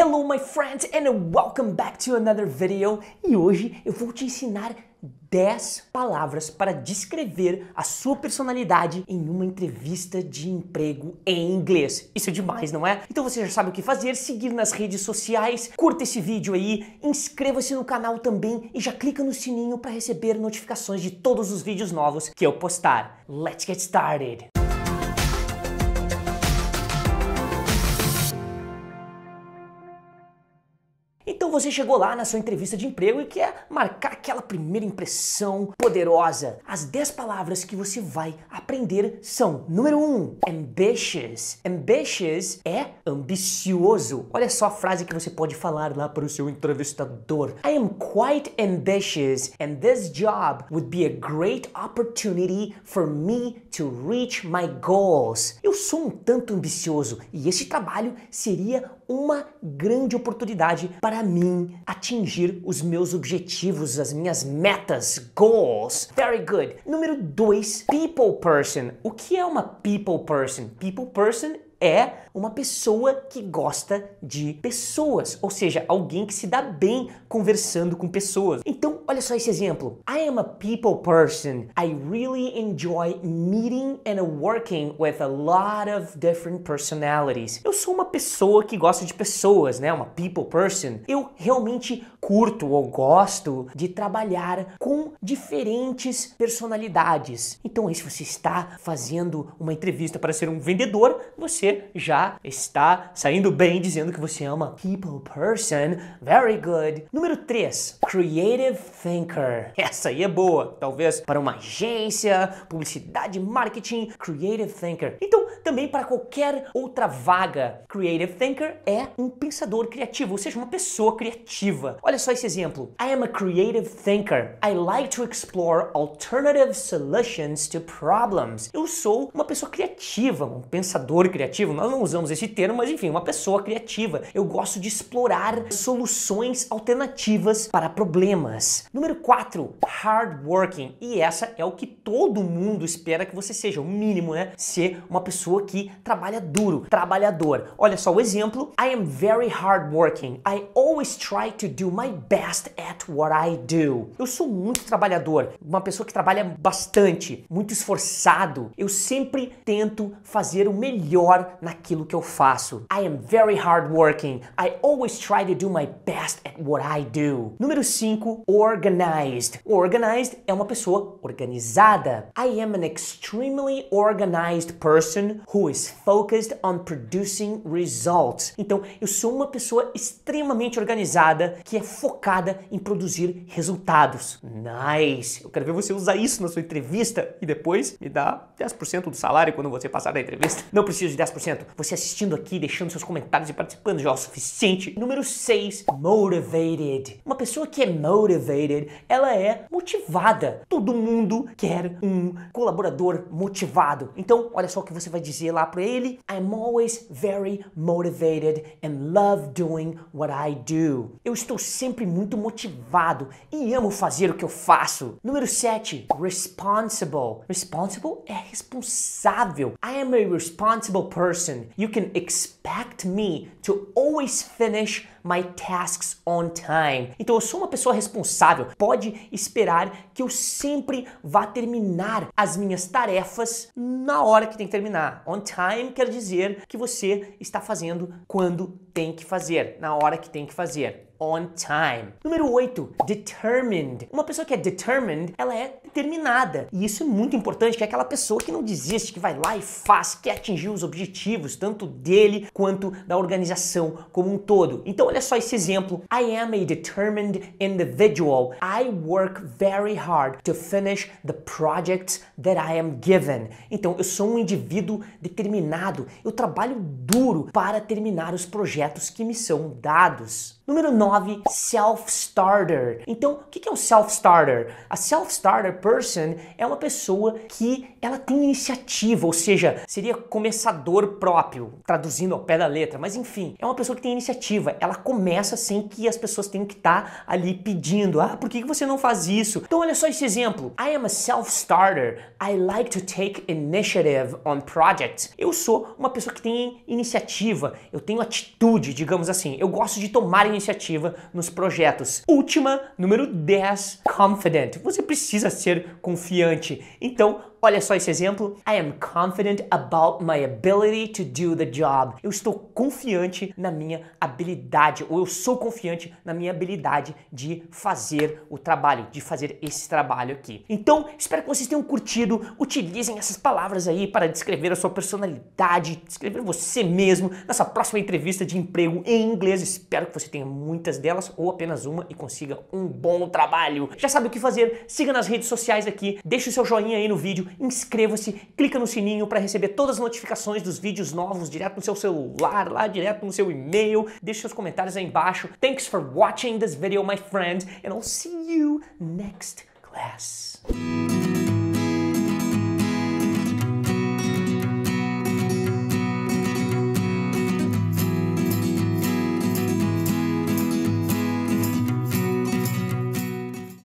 Hello my friends and welcome back to another video. E hoje eu vou te ensinar 10 palavras para descrever a sua personalidade em uma entrevista de emprego em inglês. Isso é demais, não é? Então você já sabe o que fazer, seguir nas redes sociais, curta esse vídeo aí, inscreva-se no canal também e já clica no sininho para receber notificações de todos os vídeos novos que eu postar. Let's get started. você chegou lá na sua entrevista de emprego e quer marcar aquela primeira impressão poderosa. As 10 palavras que você vai aprender são: número 1, um, ambitious. Ambitious é ambicioso. Olha só a frase que você pode falar lá para o seu entrevistador. I am quite ambitious and this job would be a great opportunity for me to reach my goals. Eu sou um tanto ambicioso e esse trabalho seria uma grande oportunidade para mim atingir os meus objetivos, as minhas metas, goals. Very good. Número 2, people person. O que é uma people person? People person é uma pessoa que gosta de pessoas, ou seja, alguém que se dá bem conversando com pessoas. Então, olha só esse exemplo. I am a people person. I really enjoy meeting and working with a lot of different personalities. Eu sou uma pessoa que gosta de pessoas, né? Uma people person. Eu realmente curto ou gosto de trabalhar com diferentes personalidades. Então, aí, se você está fazendo uma entrevista para ser um vendedor, você você já está saindo bem dizendo que você é uma people person. Very good. Número 3, creative thinker. Essa aí é boa, talvez para uma agência, publicidade, marketing, creative thinker. Então, também para qualquer outra vaga, creative thinker é um pensador criativo, ou seja, uma pessoa criativa. Olha só esse exemplo. I am a creative thinker. I like to explore alternative solutions to problems. Eu sou uma pessoa criativa, um pensador criativo criativo, nós não usamos esse termo, mas enfim, uma pessoa criativa. Eu gosto de explorar soluções alternativas para problemas. Número 4, hardworking. E essa é o que todo mundo espera que você seja, o mínimo, né? Ser uma pessoa que trabalha duro, trabalhador. Olha só o exemplo: I am very hardworking. I always try to do my best at what I do. Eu sou muito trabalhador, uma pessoa que trabalha bastante, muito esforçado. Eu sempre tento fazer o melhor naquilo que eu faço. I am very hardworking. I always try to do my best at what I do. Número 5, organized. Organized é uma pessoa organizada. I am an extremely organized person who is focused on producing results. Então, eu sou uma pessoa extremamente organizada que é focada em produzir resultados. Nice! Eu quero ver você usar isso na sua entrevista e depois me dá 10% do salário quando você passar da entrevista. Não preciso de 10% 10%. Você assistindo aqui, deixando seus comentários e participando já é o suficiente. Número 6, motivated. Uma pessoa que é motivated, ela é motivada. Todo mundo quer um colaborador motivado. Então, olha só o que você vai dizer lá para ele: I'm always very motivated and love doing what I do. Eu estou sempre muito motivado e amo fazer o que eu faço. Número 7, responsible. Responsible é responsável. I am a responsible person. person. You can expect me to always finish my tasks on time. Então eu sou uma pessoa responsável. Pode esperar que eu sempre vá terminar as minhas tarefas na hora que tem que terminar. On time quer dizer que você está fazendo quando tem que fazer, na hora que tem que fazer on time. Número 8, determined. Uma pessoa que é determined, ela é determinada. E isso é muito importante, que é aquela pessoa que não desiste, que vai lá e faz, quer atingir os objetivos, tanto dele quanto da organização como um todo. Então, olha Olha só esse exemplo. I am a determined individual. I work very hard to finish the projects that I am given. Então, eu sou um indivíduo determinado. Eu trabalho duro para terminar os projetos que me são dados. Número 9, self-starter. Então, o que é um self-starter? A self-starter person é uma pessoa que ela tem iniciativa, ou seja, seria começador próprio, traduzindo ao pé da letra, mas enfim, é uma pessoa que tem iniciativa, ela começa sem assim, que as pessoas têm que estar tá ali pedindo. Ah, por que você não faz isso? Então olha só esse exemplo. I am a self-starter. I like to take initiative on projects. Eu sou uma pessoa que tem iniciativa. Eu tenho atitude, digamos assim. Eu gosto de tomar iniciativa nos projetos. Última, número 10, confident. Você precisa ser confiante. Então, Olha só esse exemplo. I am confident about my ability to do the job. Eu estou confiante na minha habilidade, ou eu sou confiante na minha habilidade de fazer o trabalho, de fazer esse trabalho aqui. Então, espero que vocês tenham curtido. Utilizem essas palavras aí para descrever a sua personalidade, descrever você mesmo nessa próxima entrevista de emprego em inglês. Espero que você tenha muitas delas ou apenas uma e consiga um bom trabalho. Já sabe o que fazer? Siga nas redes sociais aqui, deixa o seu joinha aí no vídeo inscreva-se, clica no sininho para receber todas as notificações dos vídeos novos direto no seu celular, lá direto no seu e-mail. Deixe seus comentários aí embaixo. Thanks for watching this video, my friend, and I'll see you next class.